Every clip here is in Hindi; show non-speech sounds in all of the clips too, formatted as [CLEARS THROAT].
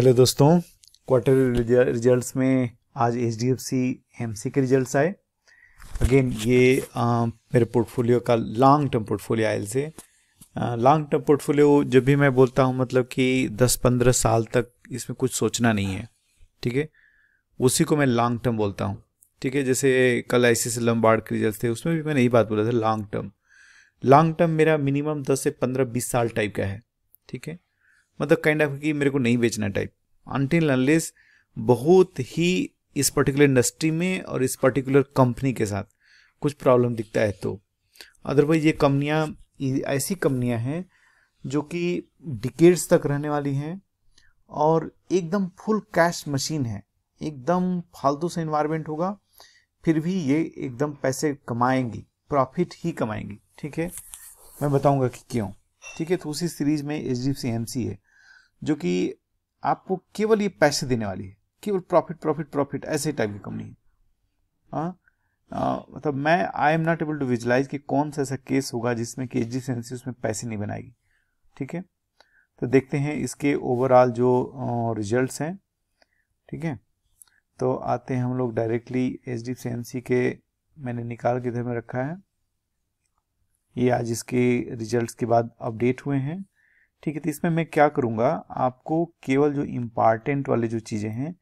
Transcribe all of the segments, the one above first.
हेलो दोस्तों क्वार्टर रिजल्ट्स में आज H D F C M C के रिजल्ट आए अगेन ये आ, मेरे पोर्टफोलियो का लॉन्ग टर्म पोर्टफोलियो आयल से लॉन्ग टर्म पोर्टफोलियो जब भी मैं बोलता हूँ मतलब कि 10-15 साल तक इसमें कुछ सोचना नहीं है ठीक है उसी को मैं लॉन्ग टर्म बोलता हूँ ठीक है जैसे कल आई सी लंबाड़ के रिजल्ट थे उसमें भी मैंने यही बात बोला था लॉन्ग टर्म लॉन्ग टर्म मेरा मिनिमम दस से पंद्रह बीस साल टाइप का है ठीक है मतलब काइंड ऑफ कि मेरे को नहीं बेचना टाइप अनटिल अनलेस बहुत ही इस पर्टिकुलर इंडस्ट्री में और इस पर्टिकुलर कंपनी के साथ कुछ प्रॉब्लम दिखता है तो अदरवाइज ये कंपनियाँ ऐसी कंपनियाँ हैं जो कि डिकेट्स तक रहने वाली हैं और एकदम फुल कैश मशीन है एकदम फालतू से इन्वायरमेंट होगा फिर भी ये एकदम पैसे कमाएंगी प्रॉफिट ही कमाएंगी ठीक है मैं बताऊंगा कि क्यों ठीक है तो उसी सीरीज में H D F C M C है जो कि आपको केवल ये पैसे देने वाली है केवल प्रॉफिट प्रॉफिट प्रॉफिट ऐसे टाइप की कंपनी है हाँ? मतलब मैं I am not able to visualise कि कौन सा ऐसा केस होगा जिसमें कि एच सेंसी उसमें पैसे नहीं बनाएगी ठीक है तो देखते हैं इसके ओवरऑल जो रिजल्ट्स हैं ठीक है तो आते हैं हम लोग directly H D C N C के मैंने निकाल के इधर में रखा है ये आज इसके रिजल्ट्स के बाद अपडेट हुए हैं ठीक है तो इसमें मैं क्या करूँगा आपको केवल जो इम्पॉर्टेंट वाले जो चीज़ें हैं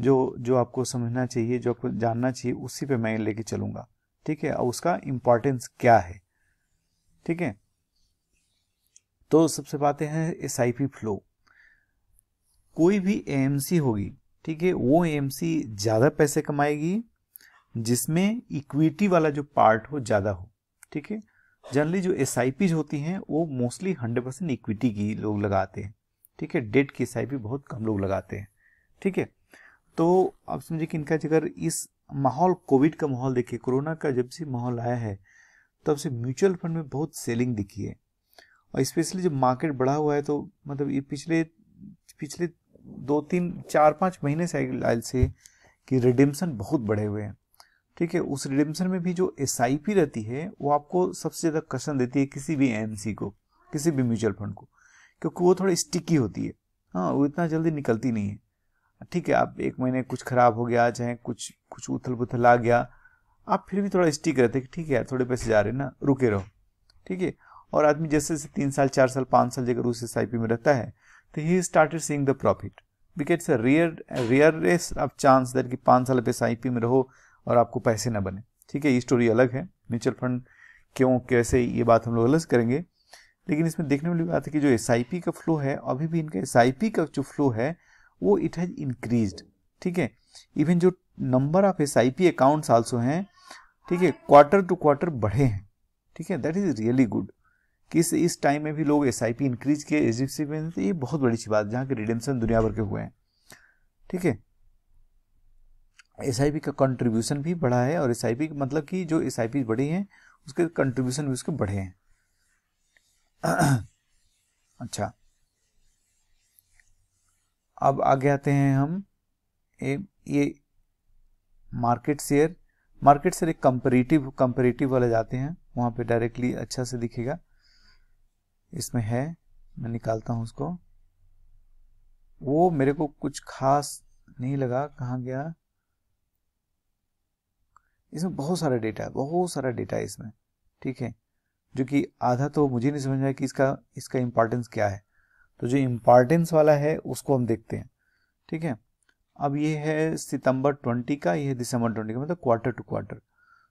जो जो आपको समझना चाहिए जो आपको जानना चाहिए उसी पे मैं लेके चलूँगा ठीक है और उसका इम्पॉर्टेंस क्या है ठीक है तो सबसे बातें हैं एस आई पी फ्लो कोई भी ए होगी ठीक है वो ए ज़्यादा पैसे कमाएगी जिसमें इक्विटी वाला जो पार्ट हो ज़्यादा हो ठीक है जनरली जो एस होती हैं वो मोस्टली हंड्रेड परसेंट इक्विटी की लोग लगाते हैं ठीक है डेट की एस बहुत कम लोग लगाते हैं ठीक है तो आप समझिए कि इनका जगह इस माहौल कोविड का माहौल देखिए कोरोना का जब से माहौल आया है तब से म्यूचुअल फंड में बहुत सेलिंग दिखी है और स्पेशली जब मार्केट बढ़ा हुआ है तो मतलब ये पिछले पिछले दो तीन चार पाँच महीने से से कि रिडिम्सन बहुत बढ़े हुए हैं ठीक है उस रिडेम्पशन में भी जो एस रहती है वो आपको सबसे ज़्यादा कसन देती है किसी भी एम को किसी भी म्यूचुअल फंड को क्योंकि वो थोड़ी स्टिकी होती है हाँ वो इतना जल्दी निकलती नहीं है ठीक है आप एक महीने कुछ ख़राब हो गया चाहे कुछ कुछ उथल पुथल आ गया आप फिर भी थोड़ा स्टिक रहते ठीक है यार थोड़े पैसे जा रहे हैं ना रुके रहो ठीक है और आदमी जैसे जैसे तीन साल चार साल पाँच साल जगह उस एस में रहता है तो he started seeing the profit because rarest of chance that कि पाँच साल आप एस में रहो और आपको पैसे ना बने ठीक है ये स्टोरी अलग है म्यूचुअल फंड क्यों कैसे ये बात हम लोग अलग करेंगे लेकिन इसमें देखने वाली बात है कि जो एस का फ्लो है अभी भी इनका एस का जो फ्लो है वो इट हैज़ इंक्रीज ठीक है इवन जो number of S I P account also हैं ठीक है क्वार्टर टू क्वार्टर बढ़े हैं ठीक है दैट इज़ रियली गुड कि इस इस टाइम में भी लोग एस आई पी इंक्रीज किए एच डी ये बहुत बड़ी सी बात जहाँ के रिडेंशन दुनिया भर के हुए हैं ठीक है एस का कंट्रीब्यूशन भी बढ़ा है और एस मतलब कि जो एस आई बढ़ी हैं उसके कंट्रीब्यूशन भी उसके बढ़े हैं [CLEARS THROAT] अच्छा अब आगे आते हैं हम ए, ये मार्केट शेयर मार्केट शेयर एक कंपेरेटिव कंपेरेटिव वाले जाते हैं वहां पे डायरेक्टली अच्छा से दिखेगा इसमें है मैं निकालता हूं उसको वो मेरे को कुछ खास नहीं लगा कहाँ गया इसमें बहुत सारा डेटा है बहुत सारा डेटा है इसमें ठीक है जो कि आधा तो मुझे नहीं समझ आया कि इसका इसका इम्पोर्टेंस क्या है तो जो इम्पोर्टेंस वाला है उसको हम देखते हैं ठीक है अब ये है सितंबर 20 का ये है दिसंबर 20 का मतलब क्वार्टर टू क्वार्टर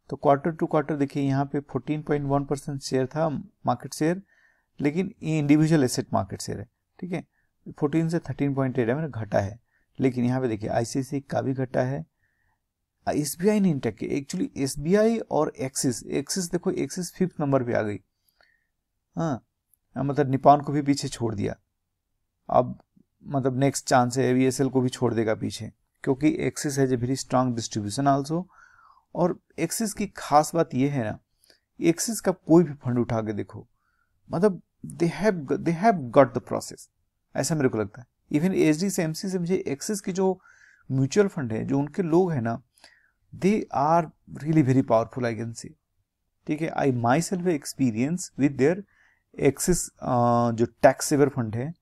तो क्वार्टर टू क्वार्टर देखिए यहाँ पे 14.1 परसेंट शेयर था मार्केट शेयर लेकिन ये इंडिविजुअल एसेट मार्केट शेयर है ठीक है 14 से 13.8 है मैंने घटा है लेकिन यहाँ पे देखिए आईसीसी का भी घटा है एस एसबीआई नहीं टेक की एक्चुअली आई और एक्सिस एक्सिस देखो एक्सिस फिफ्थ नंबर पे आ गई हाँ मतलब निपान को भी पीछे छोड़ दिया अब मतलब नेक्स्ट चांस है एवीएसएल को भी छोड़ देगा पीछे क्योंकि Axis has a very strong distribution also और एक्सिस की खास बात यह है ना एक्सिस का कोई भी फंड उठा के देखो मतलब they have they have got the process ऐसा मेरे को लगता है इवन एच डी से एम सी से मुझे एक्सिस की जो म्यूचुअल फंड है जो उनके लोग हैं ना they are really very powerful I can say ठीक है I myself experience with their Axis जो टैक्स सेवर फंड है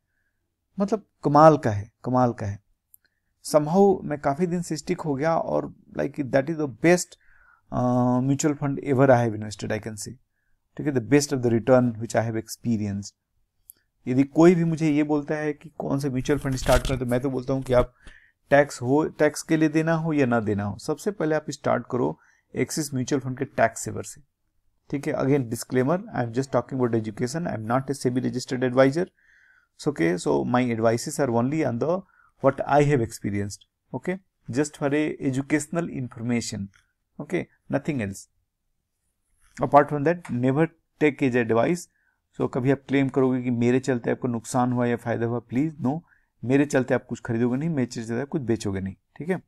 मतलब कमाल का है कमाल का है समहाउ मैं काफ़ी दिन से स्टिक हो गया और like that is the best mutual fund ever I have invested I can say ठीक है the best of the return which I have experienced यदि कोई भी मुझे ये बोलता है कि कौन सा म्यूचुअल फंड स्टार्ट करें तो मैं तो बोलता हूँ कि आप टैक्स हो टैक्स के लिए देना हो या ना देना हो सबसे पहले आप स्टार्ट करो एक्सिस म्यूचुअल फंड के टैक्स सेवर से ठीक है again disclaimer I am just talking about education I am not a SEBI registered advisor so okay so my advices are only on the what i have experienced okay just for a educational information okay nothing else apart from that never take his advice so कभी आप क्लेम करोगे कि मेरे चलते आपको नुकसान हुआ या फायदा हुआ प्लीज नो मेरे चलते आप कुछ खरीदोगे नहीं मेरे चलते आप कुछ बेचोगे नहीं ठीक है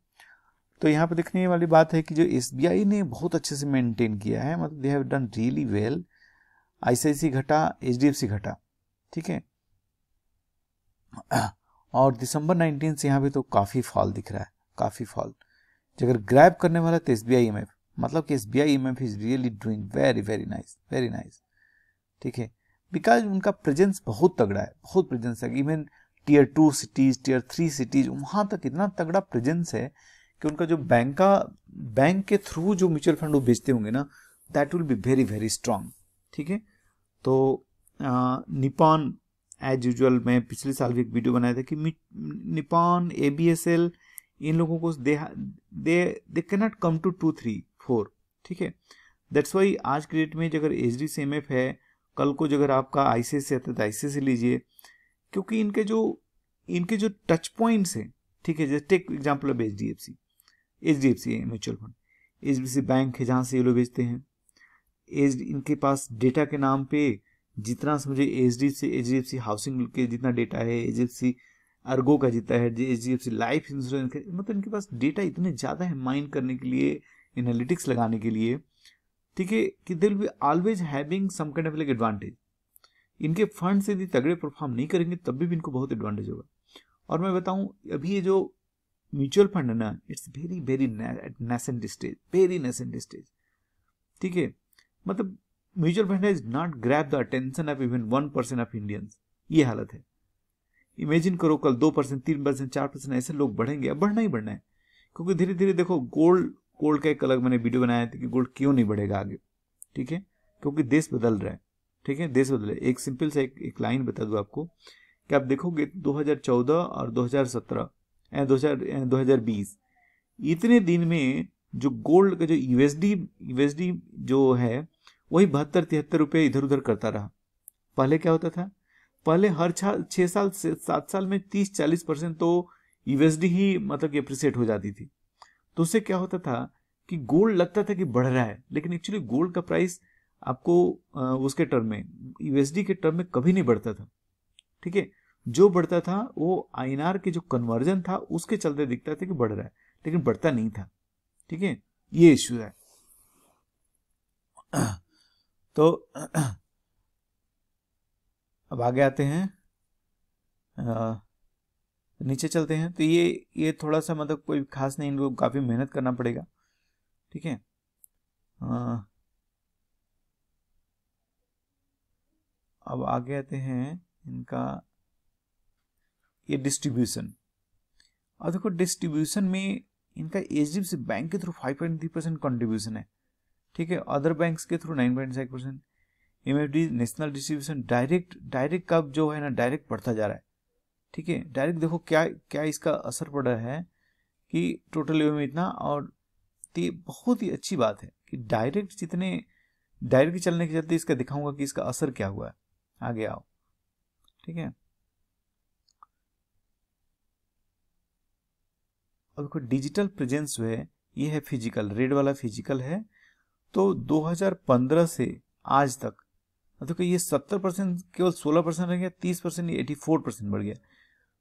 तो यहाँ पर देखने वाली बात है कि जो एस ने बहुत अच्छे से मेंटेन किया है मतलब they have done really well ICIC घटा एच घटा ठीक है और दिसंबर 19 से यहाँ पे तो काफ़ी फॉल दिख रहा है काफ़ी फॉल अगर ग्रैब करने वाला तो S B I M F मतलब कि S B I M F is really doing very very nice very nice ठीक है बिकॉज उनका प्रेजेंस बहुत तगड़ा है बहुत प्रेजेंस है even tier two cities tier three cities वहां तक इतना तगड़ा प्रेजेंस है कि उनका जो बैंक का बैंक के थ्रू जो म्यूचुअल फंड वो बेचते होंगे ना that will be very very strong ठीक है तो निपॉन एज यूजल मैं पिछले साल भी एक वीडियो बनाया था कि Nippon A B S L इन लोगों को they they can not come to two three four ठीक है दैट्स वाई आज के डेट में जगह H D C M F है कल को जगह आपका आई सी आई सी आई सी लीजिए क्योंकि इनके जो इनके जो टच पॉइंट्स हैं ठीक है जैसे टेक एग्जाम्पल अब H D F C H D F C है mutual fund H D F C bank है जहाँ से ये लोग बेचते हैं एच इनके पास डेटा के नाम पे जितना समझे H D C H D F C housing के जितना डेटा है H D F C Ergo का जितना है H D F C life insurance मतलब इनके पास डेटा इतने ज़्यादा है माइन करने के लिए एनालिटिक्स लगाने के लिए ठीक है कि they will be always having some kind of like advantage इनके फंड यदि तगड़े परफॉर्म नहीं करेंगे तब भी, इनको बहुत एडवांटेज होगा और मैं बताऊं अभी ये जो म्यूचुअल फंड है ना it's very very nascent stage very nascent stage ठीक है मतलब mutual fund is not grasp the attention of even one percent of Indians ये हालत है इमेजिन करो कल दो परसेंट तीन परसेंट चार परसेंट ऐसे लोग बढ़ेंगे अब बढ़ना ही बढ़ना है क्योंकि धीरे धीरे देखो गोल्ड गोल्ड का एक अलग मैंने वीडियो बनाया था कि गोल्ड क्यों नहीं बढ़ेगा आगे ठीक है क्योंकि देश बदल रहा है ठीक है देश बदले एक सिंपल सा एक, एक लाइन बता दूं आपको कि आप देखोगे 2014 और 2017 हजार 2020 इतने दिन में जो गोल्ड का जो यूएसडी यूएसडी जो है वही बहत्तर तिहत्तर रुपये इधर उधर करता रहा पहले क्या होता था पहले हर छः साल से सात साल में तीस चालीस परसेंट तो यूएसडी ही मतलब कि अप्रिसिएट हो जाती थी तो उससे क्या होता था कि गोल्ड लगता था कि बढ़ रहा है लेकिन एक्चुअली गोल्ड का प्राइस आपको उसके टर्म में यूएसडी के टर्म में कभी नहीं बढ़ता था ठीक है जो बढ़ता था वो आई के जो कन्वर्जन था उसके चलते दिखता था कि बढ़ रहा है लेकिन बढ़ता नहीं था ठीक है ये इश्यू है [CLEARS THROAT] तो [CLEARS THROAT] अब आगे आते हैं आ, नीचे चलते हैं तो ये ये थोड़ा सा मतलब कोई खास नहीं इनको काफ़ी मेहनत करना पड़ेगा ठीक है अब आगे आते हैं इनका ये डिस्ट्रीब्यूशन अब देखो डिस्ट्रीब्यूशन में इनका एच डी बैंक के through five point three percent contribution है ठीक है अदर बैंक्स के through nine point five percent M F D national distribution direct direct का जो है ना डायरेक्ट पढ़ता जा रहा है ठीक है डायरेक्ट देखो क्या क्या इसका असर पड़ रहा है कि टोटल एवं इतना और ये बहुत ही अच्छी बात है कि डायरेक्ट जितने डायरेक्ट चलने के चलते इसका दिखाऊंगा कि इसका असर क्या हुआ है आगे आओ ठीक है अब देखो डिजिटल प्रेजेंस जो है ये है फिजिकल रेड वाला फिजिकल है तो 2015 से आज तक देखो ये 70 परसेंट केवल 16 परसेंट रह गया 30 परसेंट ये फोर परसेंट बढ़ गया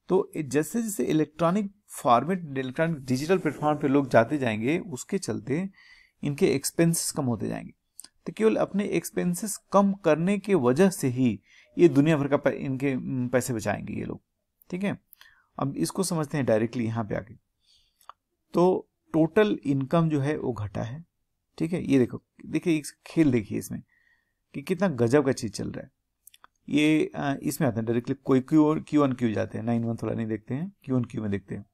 तो जैसे जैसे electronic format electronic digital platform पे लोग जाते जाएंगे उसके चलते इनके एक्सपेंसेस कम होते जाएंगे तो केवल अपने एक्सपेंसेस कम करने के वजह से ही ये दुनिया भर का इनके पैसे बचाएंगे ये लोग ठीक है अब इसको समझते हैं डायरेक्टली यहाँ पे आके तो टोटल इनकम जो है वो घटा है ठीक है ये देखो देखिए खेल देखिए इसमें कि कितना गजब का चीज़ चल रहा है ये इसमें आते हैं डायरेक्टली कोई क्यू और क्यू वन क्यू जाते हैं नाइन वन थोड़ा नहीं देखते हैं क्यू वन क्यू में देखते हैं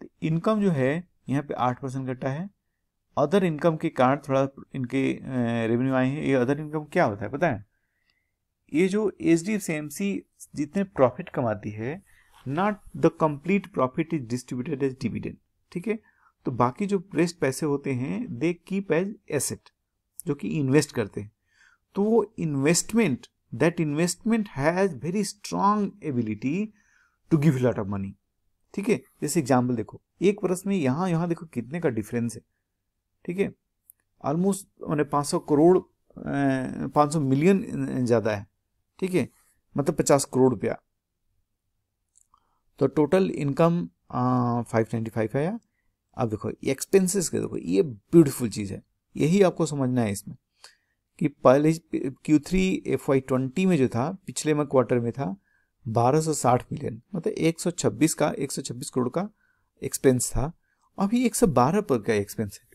तो इनकम जो है यहाँ पे आठ परसेंट घटा है अदर इनकम के कारण थोड़ा इनके रेवेन्यू आए हैं ये अदर इनकम क्या होता है पता है ये जो H D F C M C जितने प्रॉफिट कमाती है not the complete profit is distributed as dividend ठीक है तो बाकी जो रेस्ट पैसे होते हैं दे कीप एज एसेट जो कि इन्वेस्ट करते हैं तो वो investment that investment has very strong ability to give lot of money ठीक है जैसे एग्जाम्पल देखो एक वर्ष में यहाँ यहाँ देखो कितने का डिफरेंस है ठीक है ऑलमोस्ट मैंने 500 करोड़ 500 मिलियन ज़्यादा है ठीक है मतलब 50 करोड़ रुपया तो total income five ninety five है यार अब देखो एक्सपेंसेस के देखो ये ब्यूटीफुल चीज़ है यही आपको समझना है इसमें कि पहले Q three F Y twenty में जो था पिछले में क्वार्टर में था 1260 मिलियन मतलब 126 का 126 करोड़ का एक्सपेंस था अभी 112 पर का एक्सपेंस है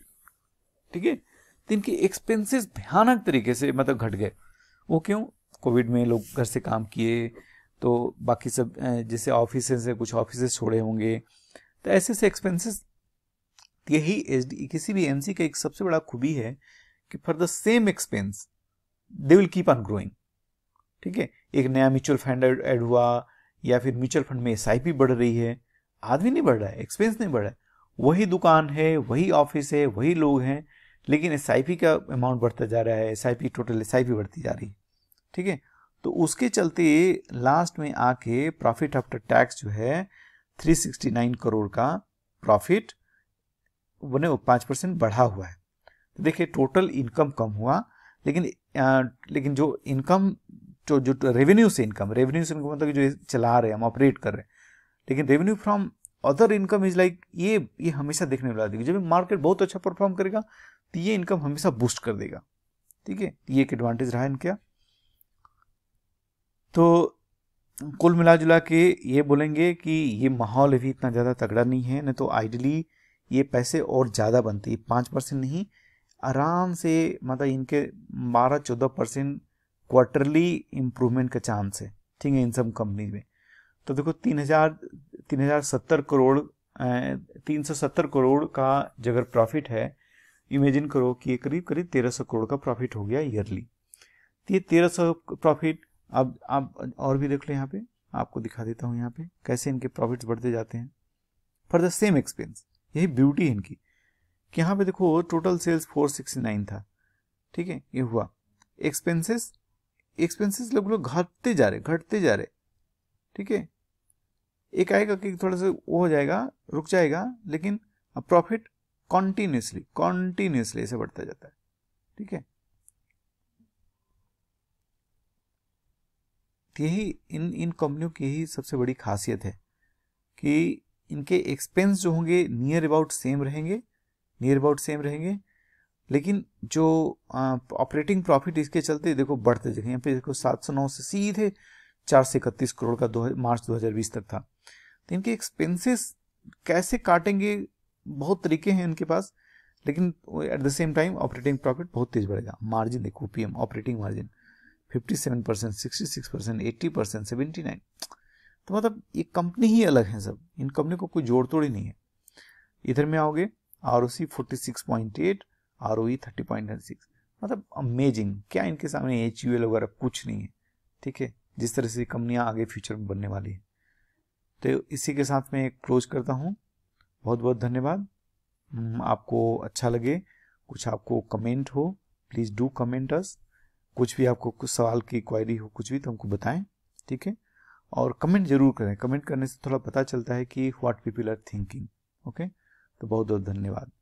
ठीक है तो इनके एक्सपेंसेस भयानक तरीके से मतलब घट गए वो क्यों कोविड में लोग घर से काम किए तो बाकी सब जैसे ऑफिस से कुछ ऑफिस छोड़े होंगे तो ऐसे ऐसे एक्सपेंसेस यही एच किसी भी एमसी का एक सबसे बड़ा खूबी है कि for the same expense they will keep on growing ठीक है एक नया म्यूचुअल फंड ऐड हुआ या फिर म्यूचुअल फंड में एस बढ़ रही है आदमी नहीं बढ़ रहा है एक्सपेंस नहीं बढ़ रहा है वही दुकान है वही ऑफिस है वही लोग हैं लेकिन एस का अमाउंट बढ़ता जा रहा है एस टोटल एस बढ़ती जा रही है ठीक है तो उसके चलते लास्ट में आके प्रॉफिट आफ्टर टैक्स जो है 369 करोड़ का प्रॉफिट बने पाँच परसेंट बढ़ा हुआ है तो देखिए टोटल इनकम कम हुआ लेकिन आ, लेकिन जो इनकम जो जो रेवेन्यू से इनकम रेवेन्यू से इनकम मतलब जो चला रहे हैं हम ऑपरेट कर रहे हैं लेकिन revenue from other income is like ये ये हमेशा देखने वाला जब मार्केट बहुत अच्छा परफॉर्म करेगा तो ये इनकम हमेशा बूस्ट कर देगा ठीक है ये एक एडवांटेज रहा इनका तो कुल मिला जुला के ये बोलेंगे कि ये माहौल अभी इतना ज़्यादा तगड़ा नहीं है नहीं तो आइडली ये पैसे और ज़्यादा बनते पाँच परसेंट नहीं आराम से मतलब इनके बारह चौदह परसेंट क्वार्टरली इम्प्रूवमेंट का चांस है ठीक है इन सब कंपनीज में तो देखो तीन हजार तीन हजार सत्तर करोड़ तीन सौ सत्तर करोड़ का जगह प्रॉफिट है इमेजिन करो कि करीब करीब सौ करोड़ का प्रॉफिट हो गया ईयरली तो ये सौ प्रॉफिट अब आप और भी देख लो यहाँ पे आपको दिखा देता हूँ यहाँ पे कैसे इनके प्रॉफिट बढ़ते जाते हैं फॉर द सेम एक्सपेंस यही ब्यूटी है इनकी कि यहाँ पे देखो टोटल सेल्स नाइन था ठीक है ये हुआ एक्सपेंसेस एक्सपेंसेस लोग लोग घटते जा रहे घटते जा रहे ठीक है एक आएगा कि थोड़ा सा वो हो जाएगा रुक जाएगा लेकिन प्रॉफिट कॉन्टिन्यूसली कॉन्टिन्यूसली ऐसे बढ़ता जाता है ठीक है तो यही इन इन कंपनियों की ही सबसे बड़ी खासियत है कि इनके एक्सपेंस जो होंगे नियर अबाउट सेम रहेंगे नियर अबाउट सेम रहेंगे लेकिन जो ऑपरेटिंग प्रॉफिट इसके चलते देखो बढ़ते देखें यहाँ पे देखो सात सौ नौ से सीधे चार से इकतीस करोड़ का दो मार्च 2020 तक था तो इनके एक्सपेंसेस कैसे काटेंगे बहुत तरीके हैं उनके पास लेकिन at the same time operating profit बहुत तेज बढ़ेगा मार्जिन देखो P operating margin 57 percent sixty six percent eighty percent seventy nine तो मतलब ये कंपनी ही अलग है सब इन कंपनी को कोई जोड़ तोड़ ही नहीं है इधर में आओगे R O C forty six point eight R O E thirty point nine six मतलब अमेजिंग क्या इनके सामने एच यू एल वगैरह कुछ नहीं है ठीक है जिस तरह से कंपनियाँ आगे फ्यूचर में बनने वाली हैं तो इसी के साथ मैं क्लोज करता हूँ बहुत बहुत धन्यवाद हम्म, आपको अच्छा लगे कुछ आपको कमेंट हो प्लीज़ डू कमेंट अस कुछ भी आपको कुछ सवाल की क्वायरी हो कुछ भी तो हमको बताएं ठीक है और कमेंट जरूर करें कमेंट करने से थोड़ा पता चलता है कि what people are thinking okay तो बहुत बहुत धन्यवाद